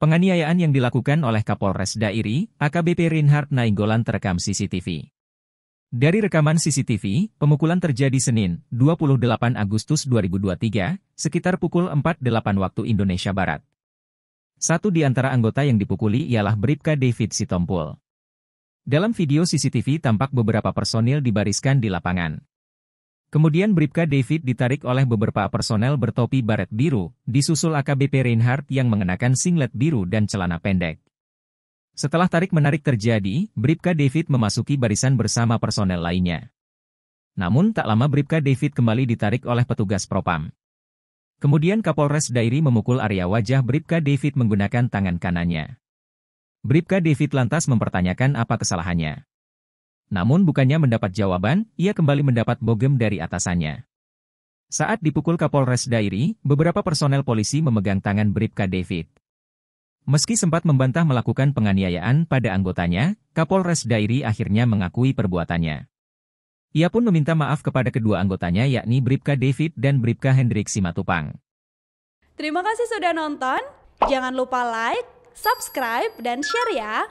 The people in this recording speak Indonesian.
Penganiayaan yang dilakukan oleh Kapolres Dairi, AKBP Reinhard Nainggolan terekam CCTV. Dari rekaman CCTV, pemukulan terjadi Senin, 28 Agustus 2023, sekitar pukul 4.08 waktu Indonesia Barat. Satu di antara anggota yang dipukuli ialah Bripka David Sitompul. Dalam video CCTV tampak beberapa personil dibariskan di lapangan. Kemudian Bribka David ditarik oleh beberapa personel bertopi baret biru, disusul AKBP Reinhardt yang mengenakan singlet biru dan celana pendek. Setelah tarik-menarik terjadi, Bribka David memasuki barisan bersama personel lainnya. Namun tak lama Bribka David kembali ditarik oleh petugas propam. Kemudian Kapolres Dairi memukul area wajah Bribka David menggunakan tangan kanannya. Bribka David lantas mempertanyakan apa kesalahannya. Namun bukannya mendapat jawaban, ia kembali mendapat bogem dari atasannya. Saat dipukul Kapolres Dairi, beberapa personel polisi memegang tangan Bripka David. Meski sempat membantah melakukan penganiayaan pada anggotanya, Kapolres Dairi akhirnya mengakui perbuatannya. Ia pun meminta maaf kepada kedua anggotanya yakni Bripka David dan Bripka Hendrik Simatupang. Terima kasih sudah nonton, jangan lupa like, subscribe, dan share ya!